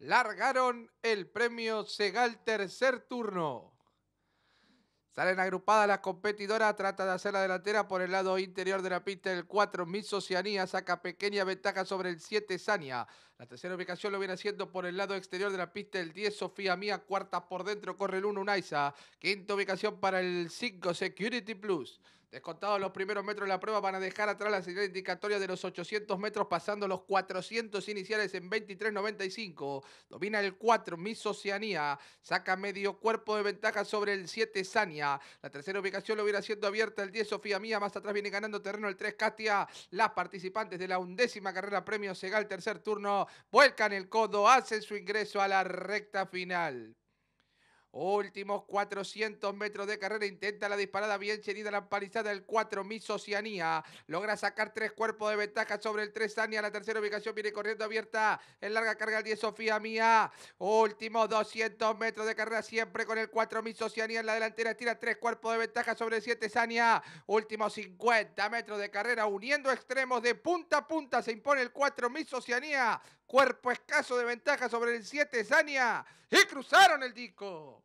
largaron el premio Segal tercer turno. Salen agrupadas las competidoras, trata de hacer la delantera por el lado interior de la pista. El 4, Miss Oceanía, saca pequeña ventaja sobre el 7, Sania. La tercera ubicación lo viene haciendo por el lado exterior de la pista. El 10, Sofía Mía, cuarta por dentro, corre el 1, Unaiza. Quinta ubicación para el 5, Security Plus. Descontados los primeros metros de la prueba, van a dejar atrás la señal indicatoria de los 800 metros, pasando los 400 iniciales en 23.95. Domina el 4, Miss Oceanía. Saca medio cuerpo de ventaja sobre el 7, Sania. La tercera ubicación lo hubiera siendo abierta el 10 Sofía Mía. Más atrás viene ganando terreno el 3 Katia. Las participantes de la undécima carrera premio el tercer turno, vuelcan el codo, hacen su ingreso a la recta final. Últimos 400 metros de carrera. Intenta la disparada bien chenida la palizada, del 4 Miss Oceanía. Logra sacar tres cuerpos de ventaja sobre el 3 sania La tercera ubicación viene corriendo abierta. En larga carga el 10 Sofía Mía. Últimos 200 metros de carrera siempre con el 4 Miss Oceanía. En la delantera tira tres cuerpos de ventaja sobre el 7 Sania. Últimos 50 metros de carrera uniendo extremos de punta a punta. Se impone el 4 Miss Oceanía Cuerpo escaso de ventaja sobre el 7, Zania. Y cruzaron el disco.